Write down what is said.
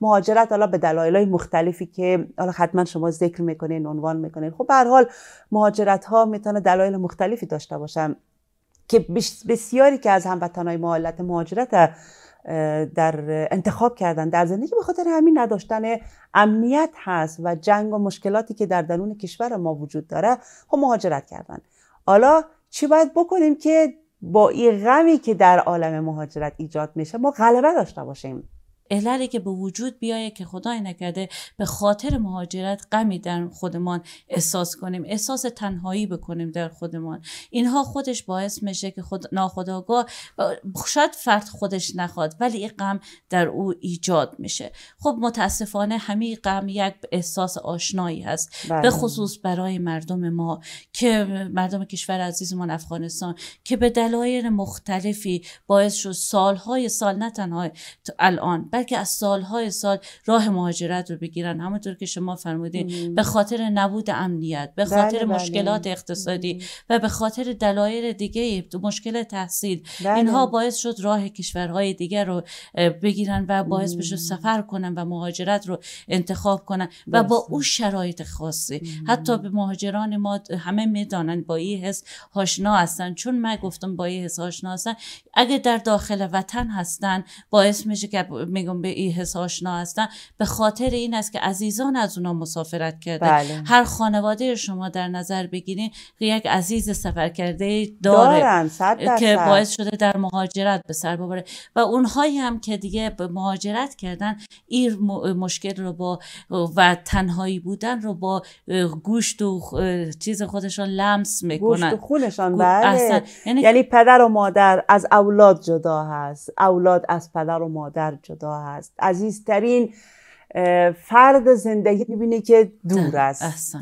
مهاجرت حالا به دلایل مختلفی که حالا حتما شما ذکر میکنین عنوان میکنین خب به حال مهاجرت ها میتونه دلایل مختلفی داشته باشن که بسیاری که از هموطنان ما حالت مهاجرت در انتخاب کردن در زندگی به خاطر همین نداشتن امنیت هست و جنگ و مشکلاتی که در درون کشور ما وجود داره خب مهاجرت کردن حالا چی باید بکنیم که با این غمی که در عالم مهاجرت ایجاد میشه ما غلبه داشته باشیم عللی که به وجود بیایه که خدای نکرده به خاطر مهاجرت غمی در خودمان احساس کنیم احساس تنهایی بکنیم در خودمان اینها خودش باعث میشه که خود ناخداگاه شاید فرد خودش نخواد ولی این غم در او ایجاد میشه خب متاسفانه همین غم یک احساس آشنایی هست بله. به خصوص برای مردم ما که مردم کشور عزیزمان افغانستان که به دلایل مختلفی باعث شد سالهای سال نه تنها الان بلکه از سالهای سال راه مهاجرت رو بگیرن همونطور که شما فرمودین به خاطر نبود امنیت به بله، خاطر بله. مشکلات اقتصادی و به خاطر دلایل دیگه مشکل تحصیل بله. اینها باعث شد راه کشورهای دیگر رو بگیرن و باعث بشه سفر کنن و مهاجرت رو انتخاب کنن و با اون شرایط خاصی حتی به مهاجران ما همه میدانن با این حس هاشنا هستن چون من گفتم با این حس هاشنا هستن اگه در داخل وطن هستن باعث میشه که میگم به این حس آشنا هستن به خاطر این است که عزیزان از اونا مسافرت کرده بله. هر خانواده شما در نظر بگیرین یک عزیز سفر کرده داره در که باعث شده در مهاجرت به سر ببره و اونهایی هم که دیگه به مهاجرت کردن این مشکل رو با و تنهایی بودن رو با گوشت و چیز خودشان لمس میکنن گوشت خونشان بله یعنی... یعنی پدر و مادر از اولاد جدا هست اولاد از پدر و مادر جدا عزیزترین فرد زندگی میبینه که دور است